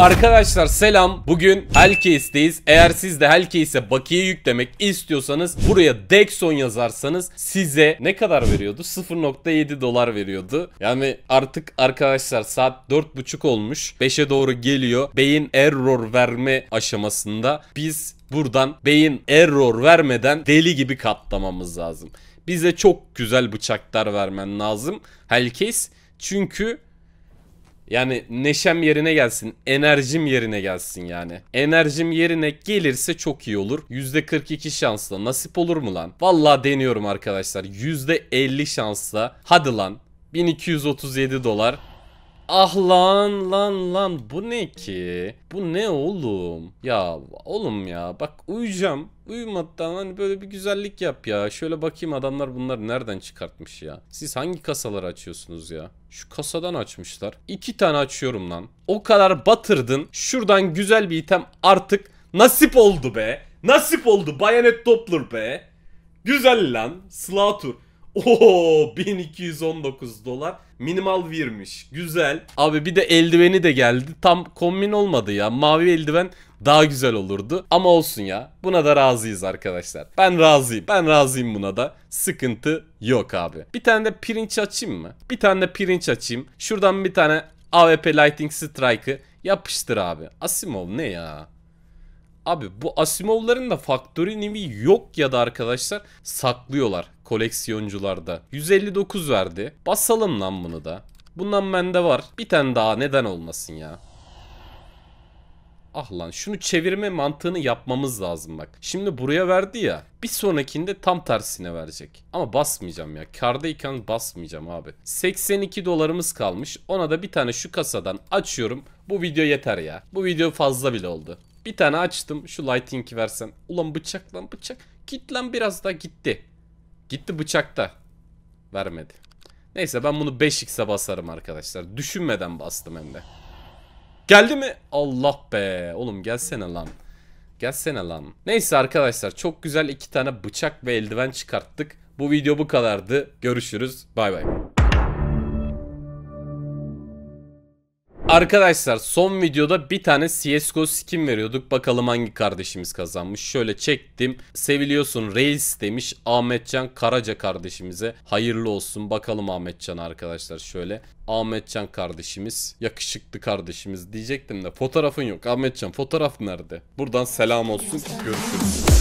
Arkadaşlar selam. Bugün Hellcase'deyiz. Eğer siz de Hellcase'e bakiye yüklemek istiyorsanız buraya Dexon yazarsanız size ne kadar veriyordu? 0.7 dolar veriyordu. Yani artık arkadaşlar saat 4.30 olmuş. 5'e doğru geliyor. Beyin error verme aşamasında. Biz buradan beyin error vermeden deli gibi katlamamız lazım. Bize çok güzel bıçaklar vermen lazım. Hellcase çünkü yani neşem yerine gelsin. Enerjim yerine gelsin yani. Enerjim yerine gelirse çok iyi olur. %42 şansla nasip olur mu lan? Valla deniyorum arkadaşlar. %50 şansla. Hadi lan. 1237 dolar. Ah lan lan lan bu ne ki? Bu ne oğlum? Ya oğlum ya bak uyuyacağım. Uyumadan hani böyle bir güzellik yap ya. Şöyle bakayım adamlar bunları nereden çıkartmış ya. Siz hangi kasaları açıyorsunuz ya? Şu kasadan açmışlar. İki tane açıyorum lan. O kadar batırdın. Şuradan güzel bir item artık nasip oldu be. Nasip oldu bayanet Doppler be. Güzel lan. slatur Oo 1219 dolar. Minimal vermiş Güzel. Abi bir de eldiveni de geldi. Tam kombin olmadı ya. Mavi eldiven daha güzel olurdu. Ama olsun ya. Buna da razıyız arkadaşlar. Ben razıyım. Ben razıyım buna da. Sıkıntı yok abi. Bir tane de pirinç açayım mı? Bir tane de pirinç açayım. Şuradan bir tane AWP Lightning Strike'ı yapıştır abi. Asimov ne ya? Abi bu Asimov'ların da Factory Nimi yok ya da arkadaşlar saklıyorlar koleksiyoncularda. 159 verdi. Basalım lan bunu da. Bundan bende var. Bir tane daha neden olmasın ya. Ah lan şunu çevirme mantığını yapmamız lazım bak. Şimdi buraya verdi ya. Bir sonrakinde tam tersine verecek. Ama basmayacağım ya. Kardayken basmayacağım abi. 82 dolarımız kalmış. Ona da bir tane şu kasadan açıyorum. Bu video yeter ya. Bu video fazla bile oldu. Bir tane açtım. Şu lighting'i versen Ulan bıçak lan bıçak. Git lan biraz da gitti. Gitti bıçakta. Vermedi. Neyse ben bunu 5x'e basarım arkadaşlar. Düşünmeden bastım hem de. Geldi mi? Allah be. Oğlum gelsene lan. Gelsene lan. Neyse arkadaşlar çok güzel iki tane bıçak ve eldiven çıkarttık. Bu video bu kadardı. Görüşürüz. Bay bay. Arkadaşlar son videoda bir tane CSGO skin veriyorduk. Bakalım hangi kardeşimiz kazanmış. Şöyle çektim. Seviliyorsun Reis demiş Ahmetcan Karaca kardeşimize. Hayırlı olsun bakalım Ahmetcan arkadaşlar şöyle. Ahmetcan kardeşimiz yakışıklı kardeşimiz diyecektim de fotoğrafın yok. Ahmetcan fotoğraf nerede? Buradan selam olsun görüşürüz.